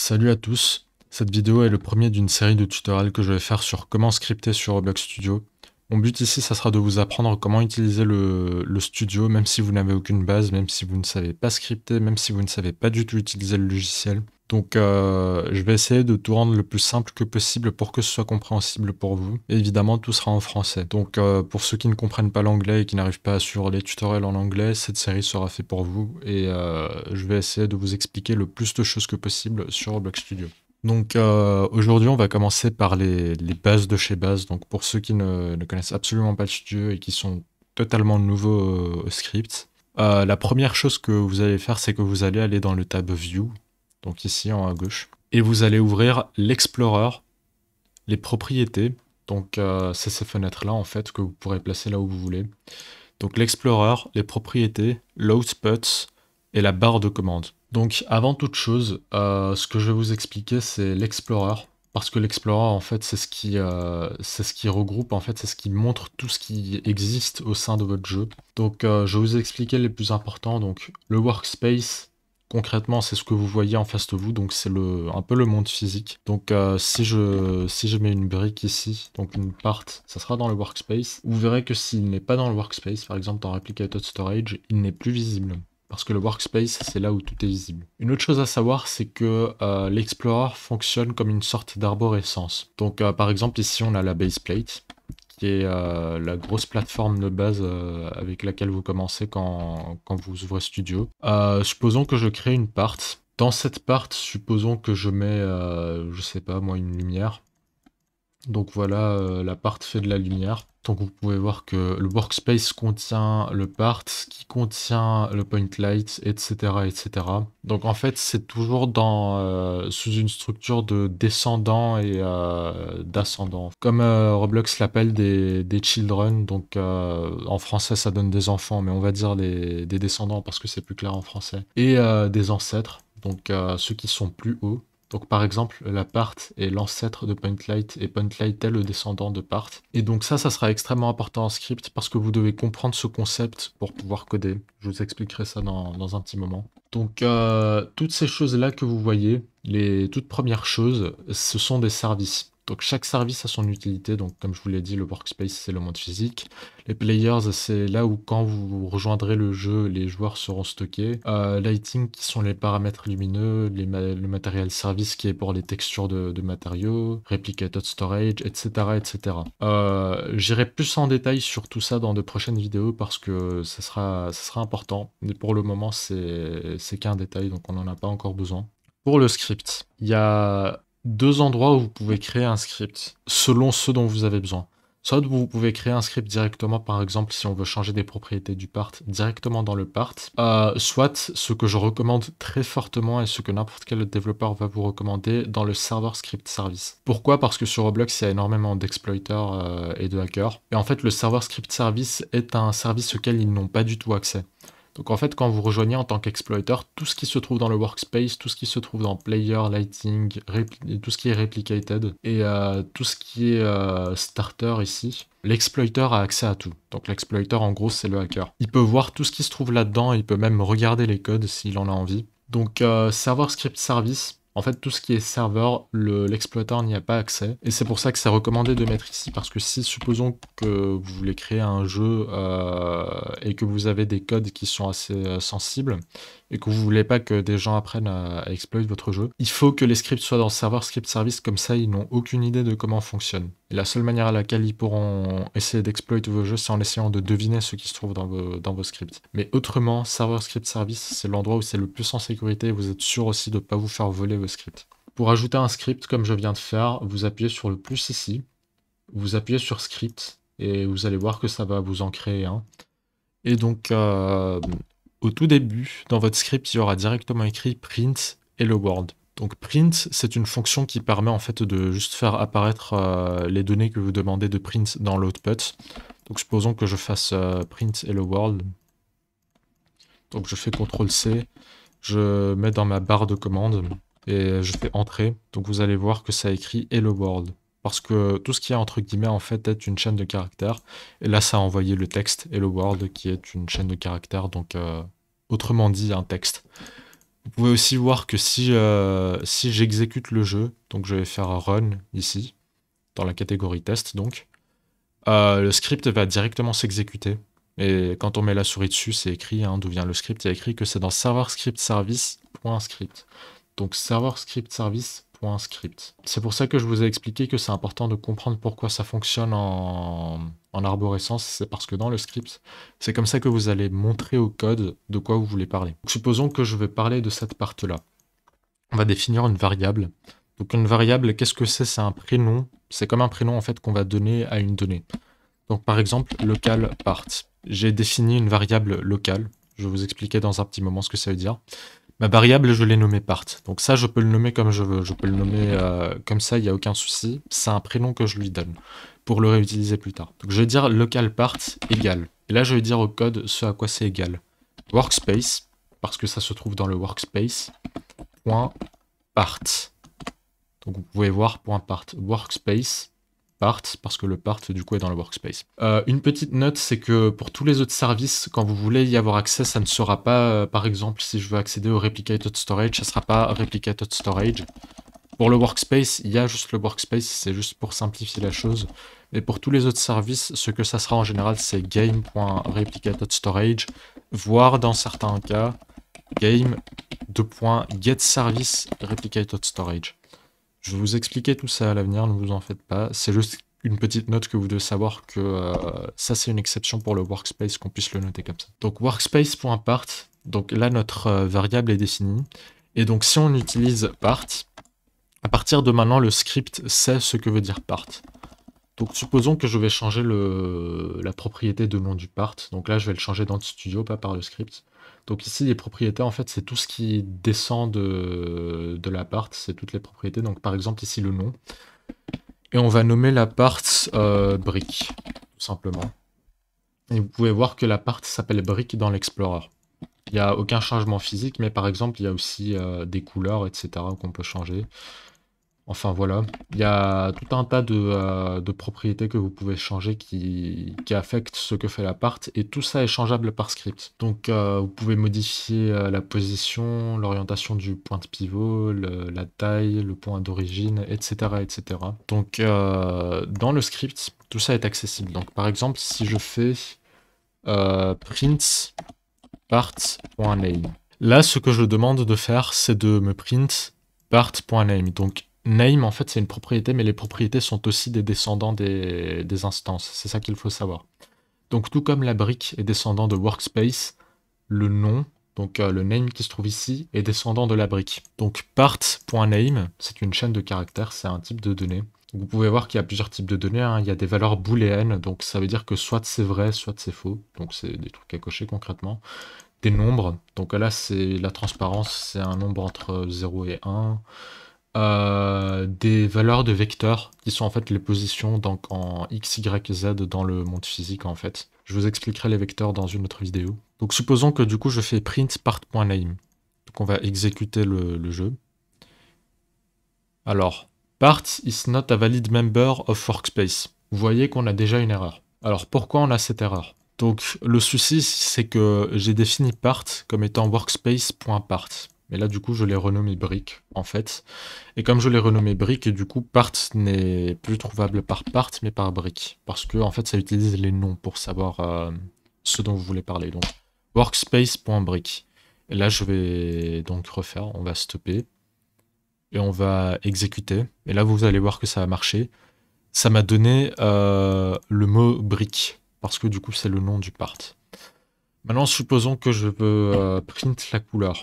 Salut à tous, cette vidéo est le premier d'une série de tutoriels que je vais faire sur comment scripter sur Roblox Studio. Mon but ici, ça sera de vous apprendre comment utiliser le, le studio, même si vous n'avez aucune base, même si vous ne savez pas scripter, même si vous ne savez pas du tout utiliser le logiciel. Donc euh, je vais essayer de tout rendre le plus simple que possible pour que ce soit compréhensible pour vous. évidemment, tout sera en français. Donc euh, pour ceux qui ne comprennent pas l'anglais et qui n'arrivent pas à suivre les tutoriels en anglais, cette série sera faite pour vous et euh, je vais essayer de vous expliquer le plus de choses que possible sur Block Studio. Donc aujourd'hui, on va commencer par les, bases de chez Base. Donc pour ceux qui ne, connaissent absolument pas le studio et qui sont totalement nouveaux aux au script, la première chose que vous allez faire, c'est que vous allez aller dans le tab View donc ici en haut à gauche. Et vous allez ouvrir l'Explorer, les propriétés. Donc euh, c'est ces fenêtres-là en fait que vous pourrez placer là où vous voulez. Donc l'Explorer, les propriétés, l'output et la barre de commande. Donc avant toute chose, euh, ce que je vais vous expliquer c'est l'Explorer. Parce que l'Explorer en fait c'est ce, qui, euh, ce qui regroupe, en fait c'est ce qui montre tout ce qui existe au sein de votre jeu. Donc je vais vous expliquer les plus importants, donc le workspace, Concrètement, c'est ce que vous voyez en face de vous, donc c'est le, un peu le monde physique. Donc euh, si, je, si je mets une brique ici, donc une part, ça sera dans le workspace. Vous verrez que s'il n'est pas dans le workspace, par exemple dans Replicated Storage, il n'est plus visible parce que le workspace, c'est là où tout est visible. Une autre chose à savoir, c'est que euh, l'Explorer fonctionne comme une sorte d'arborescence. Donc euh, par exemple, ici on a la base plate, qui est euh, la grosse plateforme de base euh, avec laquelle vous commencez quand, quand vous ouvrez Studio. Euh, supposons que je crée une part. Dans cette part, supposons que je mets, je sais pas moi, une lumière. Donc voilà, euh, la part fait de la lumière. Donc vous pouvez voir que le workspace contient le part, qui contient le point light, etc. etc. Donc en fait, c'est toujours dans, euh, sous une structure de descendants et euh, d'ascendants. Comme Roblox l'appelle des, des, children, donc en français ça donne des enfants, mais on va dire des descendants parce que c'est plus clair en français. Et des ancêtres, donc ceux qui sont plus hauts. Donc par exemple, la part est l'ancêtre de pointlight et pointlight est le descendant de part. Et donc ça, ça sera extrêmement important en script parce que vous devez comprendre ce concept pour pouvoir coder. Je vous expliquerai ça dans, un petit moment. Donc euh, toutes ces choses-là que vous voyez, les toutes premières choses, ce sont des services. Donc chaque service a son utilité. Donc comme je vous l'ai dit, le workspace c'est le monde physique. Les players c'est là où quand vous rejoindrez le jeu, les joueurs seront stockés. Euh, lighting qui sont les paramètres lumineux, les le matériel service qui est pour les textures de, matériaux, replicated storage, etc. etc. Euh, j'irai plus en détail sur tout ça dans de prochaines vidéos parce que ça sera, ça sera important. Mais pour le moment c'est qu'un détail donc on n'en a pas encore besoin. Pour le script, il y a deux endroits où vous pouvez créer un script selon ce dont vous avez besoin. Soit vous pouvez créer un script directement, par exemple, si on veut changer des propriétés du part directement dans le part. Euh, soit ce que je recommande très fortement et ce que n'importe quel développeur va vous recommander dans le server script service. Pourquoi Parce que sur Roblox, il y a énormément d'exploiteurs euh, et de hackers. Et en fait, le server script service est un service auquel ils n'ont pas du tout accès. Donc en fait, quand vous rejoignez en tant qu'exploiter, tout ce qui se trouve dans le workspace, tout ce qui se trouve dans player, lighting, tout ce qui est replicated et euh, tout ce qui est euh, starter ici, l'exploiter a accès à tout. Donc l'exploiter, en gros, c'est le hacker. Il peut voir tout ce qui se trouve là-dedans, il peut même regarder les codes s'il en a envie. Donc euh, server script service, en fait, tout ce qui est serveur, l'exploiteur n'y a pas accès. Et c'est pour ça que c'est recommandé de mettre ici, parce que si, supposons que vous voulez créer un jeu euh, et que vous avez des codes qui sont assez euh, sensibles, et que vous voulez pas que des gens apprennent à, exploiter votre jeu, il faut que les scripts soient dans Server script service, comme ça ils n'ont aucune idée de comment fonctionne. la seule manière à laquelle ils pourront essayer d'exploiter vos jeux, c'est en essayant de deviner ce qui se trouve dans vos, scripts. Mais autrement, Server script service, c'est l'endroit où c'est le plus en sécurité vous êtes sûr aussi de ne pas vous faire voler vos scripts. Pour ajouter un script, comme je viens de faire, vous appuyez sur le plus ici, vous appuyez sur script, et vous allez voir que ça va vous en créer un. Et donc, euh, au tout début, dans votre script, il y aura directement écrit print Hello World. Donc print, c'est une fonction qui permet en fait de juste faire apparaître euh, les données que vous demandez de print dans l'output. Donc supposons que je fasse euh, print hello world. Donc je fais CTRL C, je mets dans ma barre de commande et je fais entrer. Donc vous allez voir que ça écrit hello world parce que tout ce qui est entre guillemets en fait est une chaîne de caractères. Et là, ça a envoyé le texte et le word qui est une chaîne de caractères, donc euh, autrement dit un texte. Vous pouvez aussi voir que si, euh, si j'exécute le jeu, donc je vais faire un run ici, dans la catégorie test donc, euh, le script va directement s'exécuter. Et quand on met la souris dessus, c'est écrit hein, d'où vient le script. Il y a écrit que c'est dans server script service.script. Donc server script service script. C'est pour ça que je vous ai expliqué que c'est important de comprendre pourquoi ça fonctionne en, arborescence, c'est parce que dans le script, c'est comme ça que vous allez montrer au code de quoi vous voulez parler. supposons que je vais parler de cette part-là. On va définir une variable. Donc une variable, qu'est-ce que c'est C'est un prénom. C'est comme un prénom en fait qu'on va donner à une donnée. Donc par exemple, local part. J'ai défini une variable locale. Je vais vous expliquer dans un petit moment ce que ça veut dire. Ma variable, je l'ai nommée part. Donc ça, je peux le nommer comme je veux. Je peux le nommer euh, comme ça, il n'y a aucun souci. C'est un prénom que je lui donne pour le réutiliser plus tard. Donc je vais dire local part égal. Et là, je vais dire au code ce à quoi c'est égal. Workspace, parce que ça se trouve dans le workspace, point part. Donc vous pouvez voir, point part, workspace, part, parce que le part, du coup, est dans le workspace. Euh, une petite note, c'est que pour tous les autres services, quand vous voulez y avoir accès, ça ne sera pas, euh, par exemple, si je veux accéder au replicated storage, ça ne sera pas replicated storage. Pour le workspace, il y a juste le workspace, c'est juste pour simplifier la chose. Mais pour tous les autres services, ce que ça sera en général, c'est storage voire dans certains cas, service replicated storage. Je vais vous expliquer tout ça à l'avenir, ne vous en faites pas. C'est juste une petite note que vous devez savoir que euh, ça c'est une exception pour le workspace qu'on puisse le noter comme ça. Donc workspace.part, donc là notre euh, variable est définie. Et donc si on utilise part, à partir de maintenant le script sait ce que veut dire part. Donc supposons que je vais changer le, la propriété de nom du part. Donc là je vais le changer dans le studio, pas par le script. Donc ici, les propriétés, en fait, c'est tout ce qui descend de, de l'appart, c'est toutes les propriétés. Donc par exemple, ici, le nom. Et on va nommer l'appart euh, brique, tout simplement. Et vous pouvez voir que l'appart s'appelle brique dans l'Explorer. Il n'y a aucun changement physique, mais par exemple, il y a aussi euh, des couleurs, etc., qu'on peut changer. Enfin voilà, il y a tout un tas de, euh, propriétés que vous pouvez changer qui, affectent ce que fait la part et tout ça est changeable par script. Donc euh, vous pouvez modifier euh, la position, l'orientation du point de pivot, la taille, le point d'origine, etc., etc. Donc dans le script, tout ça est accessible. Donc par exemple, si je fais print part.name, là ce que je demande de faire c'est de me print part.name. Donc Name, en fait, c'est une propriété, mais les propriétés sont aussi des descendants des, instances. C'est ça qu'il faut savoir. Donc, tout comme la brique est descendant de workspace, le nom, donc euh, le name qui se trouve ici, est descendant de la brique. Donc, part.name, c'est une chaîne de caractères, c'est un type de données. vous pouvez voir qu'il y a plusieurs types de données. Hein. Il y a des valeurs booléennes, donc ça veut dire que soit c'est vrai, soit c'est faux. Donc, c'est des trucs à cocher concrètement. Des nombres, donc là, c'est la transparence, c'est un nombre entre 0 et 1. Euh, des valeurs de vecteurs qui sont en fait les positions donc en x, y, z dans le monde physique en fait. Je vous expliquerai les vecteurs dans une autre vidéo. Donc supposons que du coup je fais print part.name. Donc on va exécuter le, le jeu. Alors, part is not a valid member of workspace. Vous voyez qu'on a déjà une erreur. Alors pourquoi on a cette erreur Donc le souci c'est que j'ai défini part comme étant workspace.part. Mais là, du coup, je l'ai renommé brick en fait. Et comme je l'ai renommé brick, du coup, part n'est plus trouvable par part, mais par brick. Parce que, en fait, ça utilise les noms pour savoir euh, ce dont vous voulez parler. Donc, workspace.brick. Et là, je vais donc refaire. On va stopper. Et on va exécuter. Et là, vous allez voir que ça a marché. Ça m'a donné euh, le mot brick. Parce que, du coup, c'est le nom du part. Maintenant, supposons que je veux euh, print la couleur.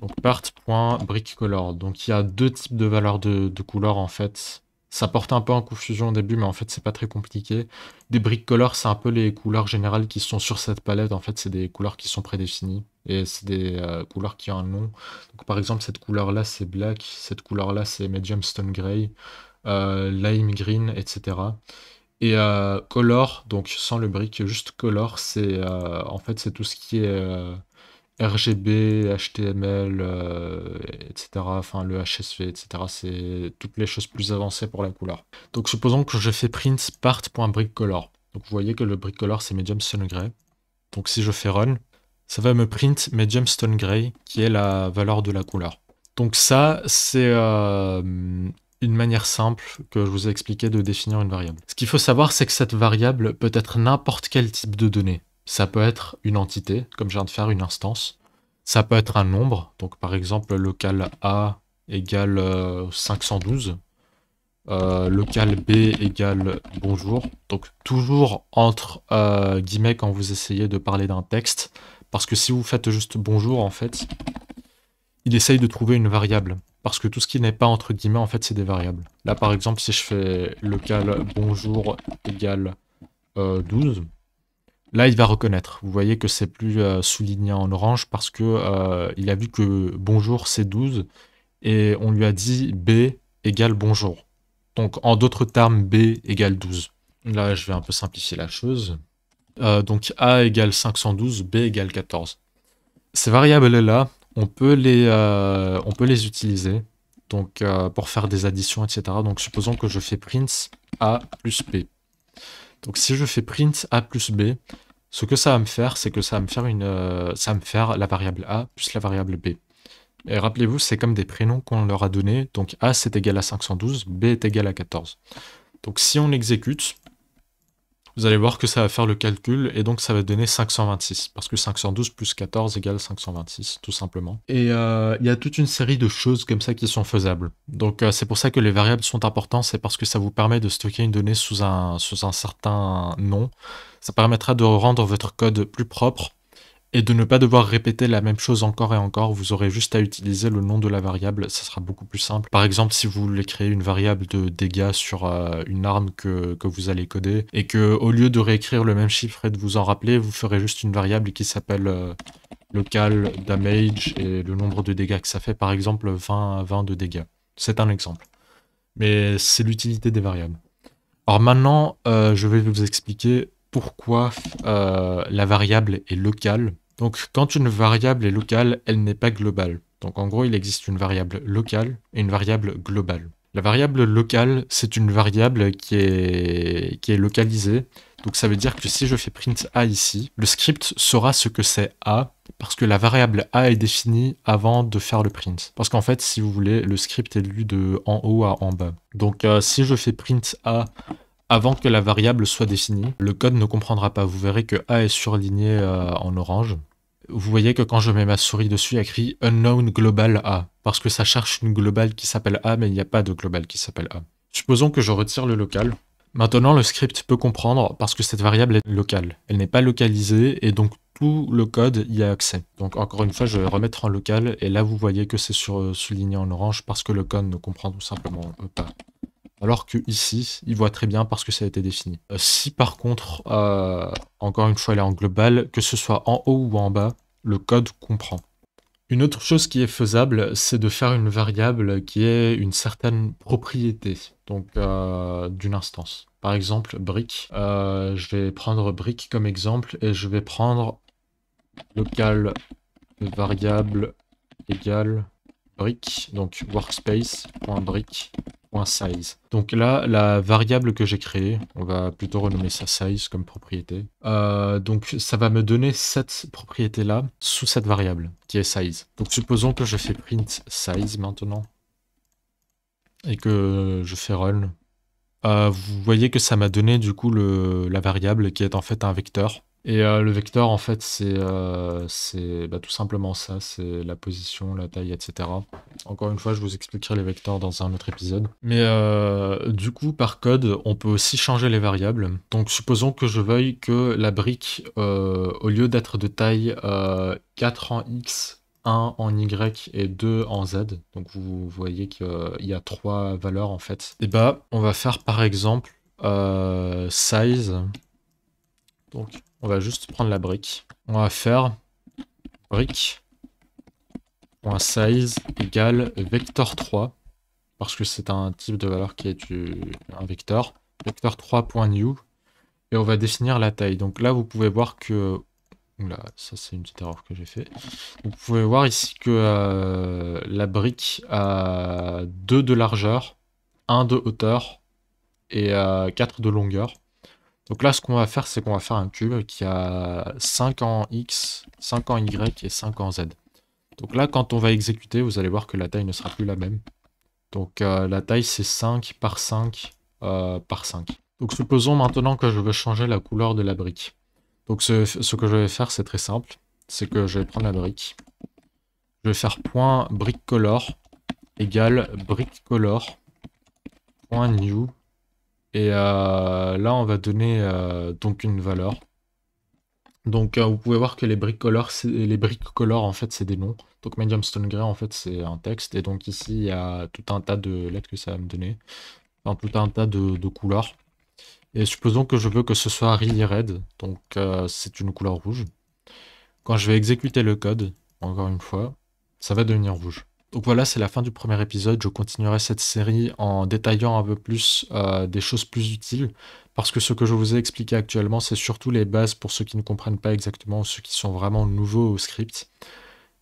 Donc part.brickcolor. Donc il y a deux types de valeurs de, couleurs, en fait. Ça porte un peu en confusion au début, mais en fait c'est pas très compliqué. Des brick color, c'est un peu les couleurs générales qui sont sur cette palette. En fait, c'est des couleurs qui sont prédéfinies et c'est des euh, couleurs qui ont un nom. Donc, par exemple, cette couleur là c'est black, cette couleur là c'est medium stone gray, euh, lime green, etc. Et euh, color, donc sans le brick, juste color, c'est en fait c'est tout ce qui est RGB, HTML, etc. Euh, enfin, le HSV, etc. C'est toutes les choses plus avancées pour la couleur. Donc, supposons que je fais print part.brickcolor. Donc, vous voyez que le brickcolor, c'est medium stone gray. Donc, si je fais run, ça va me print medium stone gray, qui est la valeur de la couleur. Donc, ça, c'est euh, une manière simple que je vous ai expliqué de définir une variable. Ce qu'il faut savoir, c'est que cette variable peut être n'importe quel type de données. Ça peut être une entité, comme je viens de faire, une instance. Ça peut être un nombre, donc par exemple local A égale 512, euh, euh, local B égale bonjour. Donc toujours entre euh, guillemets quand vous essayez de parler d'un texte, parce que si vous faites juste bonjour en fait, il essaye de trouver une variable, parce que tout ce qui n'est pas entre guillemets en fait c'est des variables. Là par exemple si je fais local bonjour égale 12, Là, il va reconnaître. Vous voyez que c'est plus euh, souligné en orange parce que euh, il a vu que bonjour c'est 12 et on lui a dit B égale bonjour. Donc en d'autres termes, B égale 12. Là, je vais un peu simplifier la chose. Euh, donc A égale 512, B égale 14. Ces variables-là, on, peut les, on peut les utiliser donc, pour faire des additions, etc. Donc supposons que je fais print A plus B. Donc si je fais print A plus B, ce que ça va me faire, c'est que ça va me faire une, euh, ça me faire la variable a plus la variable b. Et rappelez-vous, c'est comme des prénoms qu'on leur a donnés. Donc a c'est égal à 512, b est égal à 14. Donc si on exécute vous allez voir que ça va faire le calcul et donc ça va donner 526 parce que 512 plus 14 égale 526 tout simplement. Et euh, il y a toute une série de choses comme ça qui sont faisables. Donc euh, c'est pour ça que les variables sont importantes, c'est parce que ça vous permet de stocker une donnée sous un, sous un certain nom. Ça permettra de rendre votre code plus propre et de ne pas devoir répéter la même chose encore et encore, vous aurez juste à utiliser le nom de la variable, ça sera beaucoup plus simple. Par exemple, si vous voulez créer une variable de dégâts sur euh, une arme que, vous allez coder, et que au lieu de réécrire le même chiffre et de vous en rappeler, vous ferez juste une variable qui s'appelle euh, local damage et le nombre de dégâts que ça fait, par exemple 20, 20 de dégâts. C'est un exemple. Mais c'est l'utilité des variables. Alors maintenant, euh, je vais vous expliquer pourquoi la variable est locale donc quand une variable est locale, elle n'est pas globale. Donc en gros, il existe une variable locale et une variable globale. La variable locale, c'est une variable qui est, localisée. Donc ça veut dire que si je fais print a ici, le script saura ce que c'est a, parce que la variable a est définie avant de faire le print. Parce qu'en fait, si vous voulez, le script est lu de en haut à en bas. Donc euh, si je fais print a avant que la variable soit définie, le code ne comprendra pas. Vous verrez que A est surligné euh, en orange. Vous voyez que quand je mets ma souris dessus, il y a écrit unknown global A, parce que ça cherche une globale qui s'appelle A, mais il n'y a pas de globale qui s'appelle A. Supposons que je retire le local. Maintenant, le script peut comprendre parce que cette variable est locale. Elle n'est pas localisée et donc tout le code y a accès. Donc encore une fois, je vais remettre en local et là vous voyez que c'est surligné euh, en orange parce que le code ne comprend tout simplement euh, pas. Alors que ici, il voit très bien parce que ça a été défini. Euh, si par contre, euh, encore une fois est en global, que ce soit en haut ou en bas, le code comprend. Une autre chose qui est faisable, c'est de faire une variable qui est une certaine propriété donc euh, d'une instance. Par exemple, brick. je vais prendre brick comme exemple et je vais prendre local variable égale brick, donc workspace.brick .size. Donc là, la variable que j'ai créée, on va plutôt renommer ça size comme propriété. Euh, donc ça va me donner cette propriété-là sous cette variable qui est size. Donc supposons que je fais print size maintenant et que je fais run. Euh, vous voyez que ça m'a donné du coup le, la variable qui est en fait un vecteur et euh, le vecteur, en fait, c'est euh, bah, tout simplement ça, c'est la position, la taille, etc. Encore une fois, je vous expliquerai les vecteurs dans un autre épisode. Mais euh, du coup, par code, on peut aussi changer les variables. Donc, supposons que je veuille que la brique, au lieu d'être de taille 4 en X, 1 en Y et 2 en Z. Donc, vous voyez qu'il y a trois valeurs, en fait. Et eh bah, on va faire, par exemple, size. Donc, on va juste prendre la brique. On va faire brique.size .size égale vector3 parce que c'est un type de valeur qui est un vecteur. Vector3.new et on va définir la taille. Donc là, vous pouvez voir que... Oula, ça c'est une petite erreur que j'ai fait. Vous pouvez voir ici que euh, la brique a 2 de largeur, 1 de hauteur et 4 euh, de longueur. Donc là, ce qu'on va faire, c'est qu'on va faire un cube qui a 5 en X, 5 en Y et 5 en Z. Donc là, quand on va exécuter, vous allez voir que la taille ne sera plus la même. Donc euh, la taille, c'est 5 par 5 euh, par 5. Donc supposons maintenant que je veux changer la couleur de la brique. Donc ce, que je vais faire, c'est très simple. C'est que je vais prendre la brique. Je vais faire point brique color égale brique color point new et euh, là, on va donner euh, donc une valeur. Donc, euh, vous pouvez voir que les colorées, les bricolores, en fait, c'est des noms. Donc, Medium Stone Gray, en fait, c'est un texte. Et donc, ici, il y a tout un tas de lettres que ça va me donner. Enfin, tout un tas de, de couleurs. Et supposons que je veux que ce soit Really Red. Donc, c'est une couleur rouge. Quand je vais exécuter le code, encore une fois, ça va devenir rouge. Donc voilà, c'est la fin du premier épisode. Je continuerai cette série en détaillant un peu plus euh, des choses plus utiles, parce que ce que je vous ai expliqué actuellement, c'est surtout les bases pour ceux qui ne comprennent pas exactement ou ceux qui sont vraiment nouveaux au script.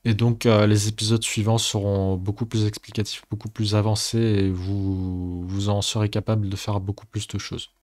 Et donc euh, les épisodes suivants seront beaucoup plus explicatifs, beaucoup plus avancés, et vous, vous en serez capable de faire beaucoup plus de choses.